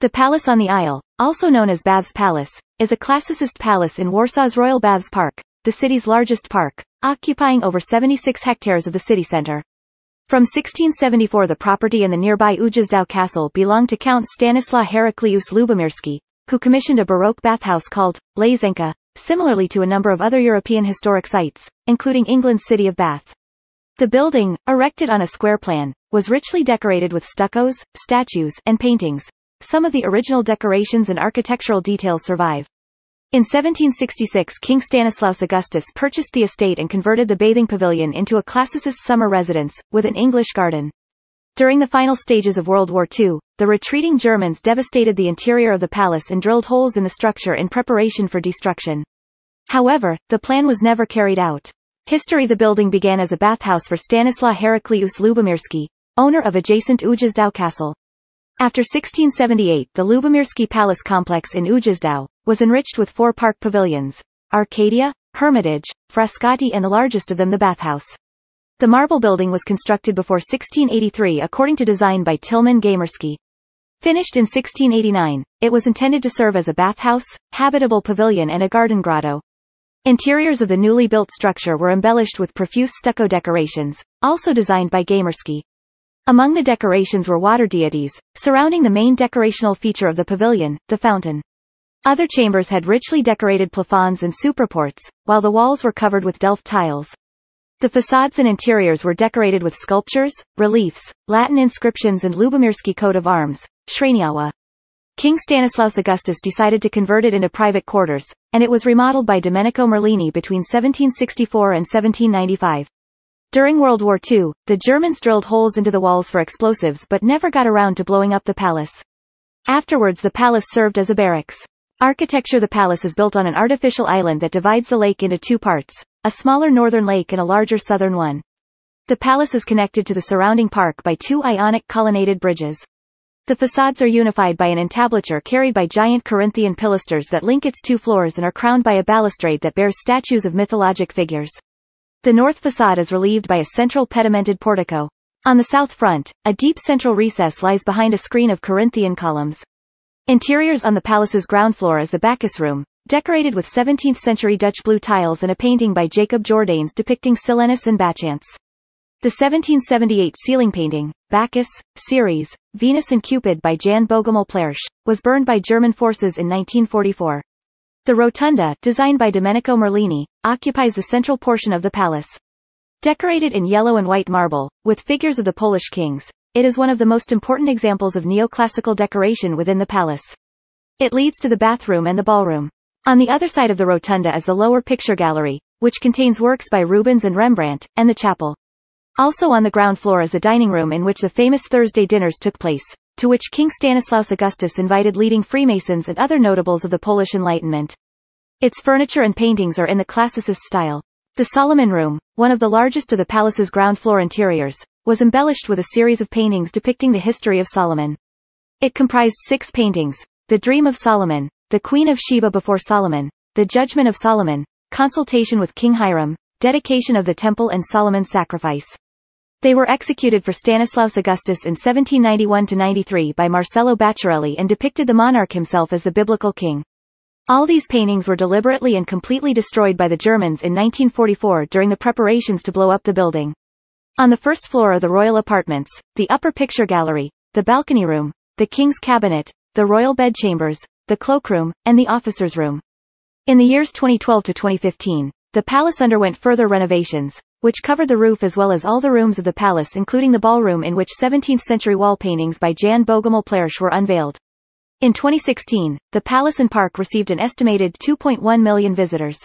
The Palace on the Isle, also known as Baths Palace, is a classicist palace in Warsaw's Royal Baths Park, the city's largest park, occupying over 76 hectares of the city center. From 1674 the property and the nearby Ujazdow Castle belonged to Count Stanislaw Heraklius Lubomirski, who commissioned a Baroque bathhouse called Lazenka, similarly to a number of other European historic sites, including England's city of Bath. The building, erected on a square plan, was richly decorated with stuccos, statues, and paintings, some of the original decorations and architectural details survive. In 1766 King Stanislaus Augustus purchased the estate and converted the bathing pavilion into a classicist summer residence, with an English garden. During the final stages of World War II, the retreating Germans devastated the interior of the palace and drilled holes in the structure in preparation for destruction. However, the plan was never carried out. History The building began as a bathhouse for Stanislaw Heraklius Lubomirsky, owner of adjacent Ujazdów Castle. After 1678 the Lubomirsky Palace complex in Ujazdów was enriched with four park pavilions, Arcadia, Hermitage, Frascati and the largest of them the bathhouse. The marble building was constructed before 1683 according to design by Tilman Gamersky. Finished in 1689, it was intended to serve as a bathhouse, habitable pavilion and a garden grotto. Interiors of the newly built structure were embellished with profuse stucco decorations, also designed by Gamersky, among the decorations were water deities, surrounding the main decorational feature of the pavilion, the fountain. Other chambers had richly decorated plafonds and superports, while the walls were covered with Delft tiles. The facades and interiors were decorated with sculptures, reliefs, Latin inscriptions and Lubomirsky coat of arms, Shreniawa. King Stanislaus Augustus decided to convert it into private quarters, and it was remodeled by Domenico Merlini between 1764 and 1795. During World War II, the Germans drilled holes into the walls for explosives but never got around to blowing up the palace. Afterwards the palace served as a barracks. Architecture The palace is built on an artificial island that divides the lake into two parts, a smaller northern lake and a larger southern one. The palace is connected to the surrounding park by two ionic colonnaded bridges. The facades are unified by an entablature carried by giant Corinthian pilasters that link its two floors and are crowned by a balustrade that bears statues of mythologic figures. The north facade is relieved by a central pedimented portico. On the south front, a deep central recess lies behind a screen of Corinthian columns. Interiors on the palace's ground floor is the Bacchus Room, decorated with 17th-century Dutch blue tiles and a painting by Jacob Jordaens depicting Silenus and Bacchants. The 1778 ceiling painting, Bacchus, Ceres, Venus and Cupid by Jan Bogomil Plersch, was burned by German forces in 1944. The rotunda, designed by Domenico Merlini, occupies the central portion of the palace. Decorated in yellow and white marble, with figures of the Polish kings, it is one of the most important examples of neoclassical decoration within the palace. It leads to the bathroom and the ballroom. On the other side of the rotunda is the lower picture gallery, which contains works by Rubens and Rembrandt, and the chapel. Also on the ground floor is the dining room in which the famous Thursday dinners took place, to which King Stanislaus Augustus invited leading Freemasons and other notables of the Polish Enlightenment. Its furniture and paintings are in the classicist style. The Solomon Room, one of the largest of the palace's ground floor interiors, was embellished with a series of paintings depicting the history of Solomon. It comprised six paintings, The Dream of Solomon, The Queen of Sheba before Solomon, The Judgment of Solomon, Consultation with King Hiram, Dedication of the Temple and Solomon's Sacrifice. They were executed for Stanislaus Augustus in 1791-93 by Marcello Baccarelli and depicted the monarch himself as the biblical king. All these paintings were deliberately and completely destroyed by the Germans in 1944 during the preparations to blow up the building. On the first floor are the royal apartments, the upper picture gallery, the balcony room, the king's cabinet, the royal bedchambers, the cloakroom, and the officer's room. In the years 2012 to 2015, the palace underwent further renovations, which covered the roof as well as all the rooms of the palace including the ballroom in which 17th-century wall paintings by Jan Bogomil Plersch were unveiled. In 2016, the palace and park received an estimated 2.1 million visitors.